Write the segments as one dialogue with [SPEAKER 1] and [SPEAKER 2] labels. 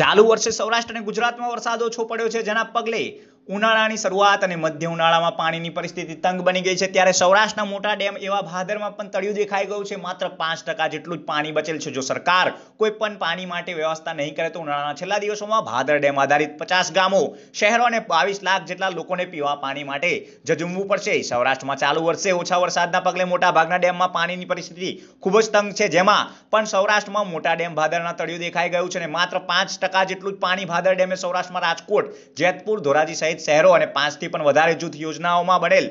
[SPEAKER 1] ચાલુ વર્ષે સૌરાષ્ટ્ર અને ગુજરાતમાં વરસાદ ઓછો પડ્યો છે જેના પગલે ઉનાળાની શરૂઆત અને મધ્ય ઉનાળામાં પાણીની પરિસ્થિતિ તંગ બની ગઈ છે ત્યારે સૌરાષ્ટ્રના મોટા ડેમ એવા ભાદરમાં પણ તળિયું દેખાઈ ગયું છે માત્ર પાંચ ટકા જેટલું જ પાણી બચેલ છે જો સરકાર કોઈ પણ પાણી માટે વ્યવસ્થા નહીં કરે તો ઉનાળાના છેલ્લા દિવસોમાં ભાદર ડેમ આધારિત પચાસ ગામો શહેરો અને બાવીસ લાખ જેટલા લોકોને પીવા પાણી માટે જજુમવું પડશે સૌરાષ્ટ્રમાં ચાલુ વર્ષે ઓછા વરસાદના પગલે મોટા ભાગના ડેમમાં પાણીની પરિસ્થિતિ ખૂબ જ તંગ છે જેમાં પણ સૌરાષ્ટ્રમાં મોટા ડેમ ભાદરના તળિયું દેખાઈ ગયું છે અને માત્ર પાંચ ટકા જેટલું જ પાણી ભાદર ડેમે સૌરાષ્ટ્રમાં રાજકોટ જેતપુર ધોરાજી સહિત સહિત શહેરો અને પાંચથી પણ વધારે જૂથ યોજનાઓમાં બનેલ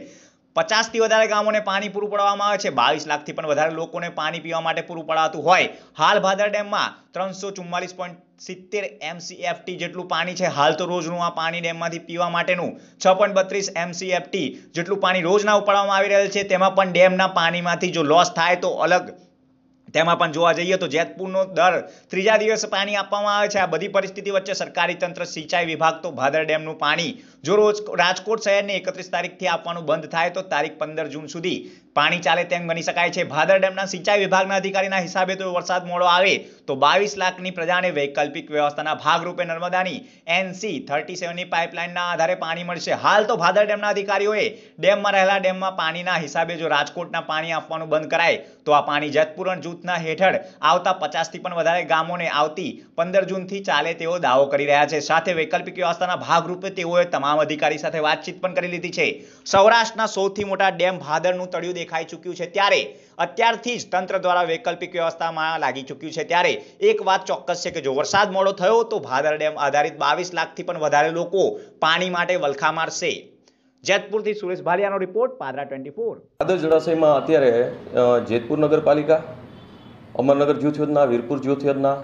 [SPEAKER 1] પચાસથી વધારે ગામોને પાણી પૂરું પાડવામાં આવે છે બાવીસ લાખથી પણ વધારે લોકોને પાણી પીવા માટે પૂરું પડાતું હોય હાલ ભાદર ડેમમાં ત્રણસો ચુમ્માલીસ પોઈન્ટ સિત્તેર એમસીએફટી જેટલું પાણી છે હાલ તો રોજનું આ પાણી ડેમમાંથી પીવા માટેનું છ પોઈન્ટ બત્રીસ એમસીએફટી જેટલું પાણી રોજના ઉપાડવામાં આવી રહેલ છે તેમાં પણ ડેમના પાણીમાંથી જો લોસ થાય તો અલગ તેમાં પણ જોવા જઈએ તો જેતપુરનો દર ત્રીજા દિવસે પાણી આપવામાં આવે છે આ બધી પરિસ્થિતિ વચ્ચે સરકારી તંત્ર સિંચાઈ વિભાગ તો ભાદર ડેમનું પાણી જો રોજ રાજકોટ શહેરને એકત્રીસ તારીખથી આપવાનું બંધ થાય તો તારીખ પંદર જૂન સુધી પાણી ચાલે તેમ ગણી શકાય છે ભાદર ડેમના સિંચાઈ વિભાગના અધિકારીના હિસાબે તો વરસાદ મોડો આવે તો બાવીસ લાખની પ્રજાને વૈકલ્પિક વ્યવસ્થાના ભાગરૂપે નર્મદાની એનસી થર્ટી સેવનની પાઇપલાઇનના આધારે પાણી મળશે હાલ તો ભાદર ડેમના અધિકારીઓએ ડેમમાં રહેલા ડેમમાં પાણીના હિસાબે જો રાજકોટના પાણી આપવાનું બંધ કરાય તો આ પાણી જેતપુરણ જૂથના હેઠળ આવતા પચાસથી પણ વધારે ગામોને આવતી પંદર જૂનથી ચાલે તેઓ દાવો કરી રહ્યા છે સાથે વૈકલ્પિક વ્યવસ્થાના ભાગરૂપે તેઓએ તમામ અધિકારી સાથે વાતચીત પણ કરી લીધી છે સૌરાષ્ટ્રના સૌથી મોટા ડેમ ભાદરનું તળિયું દેખાઈ ચૂક્યું છે ત્યારે અત્યારથી જ તંત્ર દ્વારા વૈકલ્પિક વ્યવસ્થામાં લાગી ચૂક્યું છે ત્યારે એક વાત ચોક્કસ છે કે જો વરસાદ મોડો થયો તો ભાદર ડેમ આધારિત બાવીસ લાખથી પણ વધારે લોકો પાણી માટે વલખા મારશે જેતપુરથી સુરેશ ભાલિયાનો રિપોર્ટ પાદરા ટ્વેન્ટી ફોર
[SPEAKER 2] પાદર જળાશયમાં અત્યારે જેતપુર નગરપાલિકા અમરનગર જૂથ યોજના વીરપુર જૂથ યોજના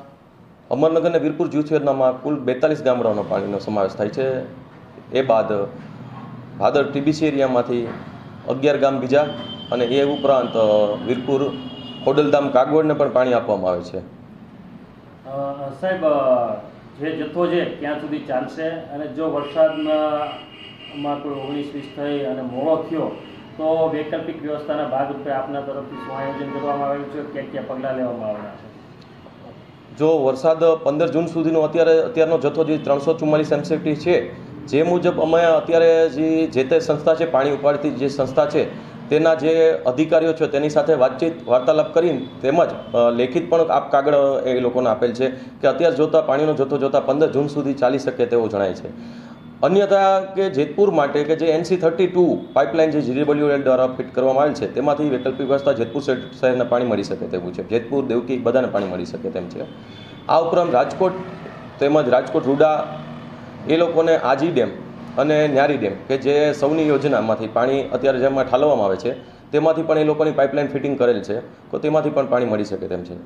[SPEAKER 2] અમરનગર અને વીરપુર જૂથ યોજનામાં કુલ બેતાલીસ ગામડાઓનો પાણીનો સમાવેશ થાય છે એ બાદ ભાદર ટીબીસી એરિયામાંથી અગિયાર ગામ બીજા અને એ ઉપરાંત વીરપુર ખોડલધામ કાગવડને પણ પાણી આપવામાં આવે છે સાહેબ જે જથ્થો છે ત્યાં સુધી ચાલશે અને જો વરસાદમાં કોઈ ઓગણીસ વીસ થઈ અને મોડો થયો તો વૈકલ્પિક વ્યવસ્થાના ભાગરૂપે આપના તરફથી શું આયોજન કરવામાં આવ્યું છે ક્યાં ક્યાં પગલાં લેવામાં આવ્યા છે જો વરસાદ પંદર જૂન સુધીનો અત્યારે અત્યારનો જથ્થો જે ત્રણસો ચુમ્માલીસ એમસેફટી છે જે મુજબ અમે અત્યારે જે જે તે સંસ્થા છે પાણી ઉપાડતી જે સંસ્થા છે તેના જે અધિકારીઓ છે તેની સાથે વાતચીત વાર્તાલાપ કરીને તેમજ લેખિત પણ આપ કાગળ એ લોકોને આપેલ છે કે અત્યારે જોતાં પાણીનો જથ્થો જોતાં પંદર જૂન સુધી ચાલી શકે તેવો જણાય છે અન્યથા કે જેતપુર માટે કે જે એનસી થર્ટી ટુ પાઇપલાઇન જે એલ દ્વારા ફિટ કરવામાં આવેલ છે તેમાંથી વૈકલ્પિક વ્યવસ્થા જેતપુર શહેરને પાણી મળી શકે તેવું છે જેતપુર દેવકી બધાને પાણી મળી શકે તેમ છે આ ઉપરાંત રાજકોટ તેમજ રાજકોટ રૂડા એ લોકોને આજી ડેમ અને ન્યારી ડેમ કે જે સૌની યોજનામાંથી પાણી અત્યારે જેમાં ઠાલવામાં આવે છે તેમાંથી પણ એ લોકોની પાઇપલાઇન ફિટિંગ કરેલ છે તો તેમાંથી પણ પાણી મળી શકે તેમ છે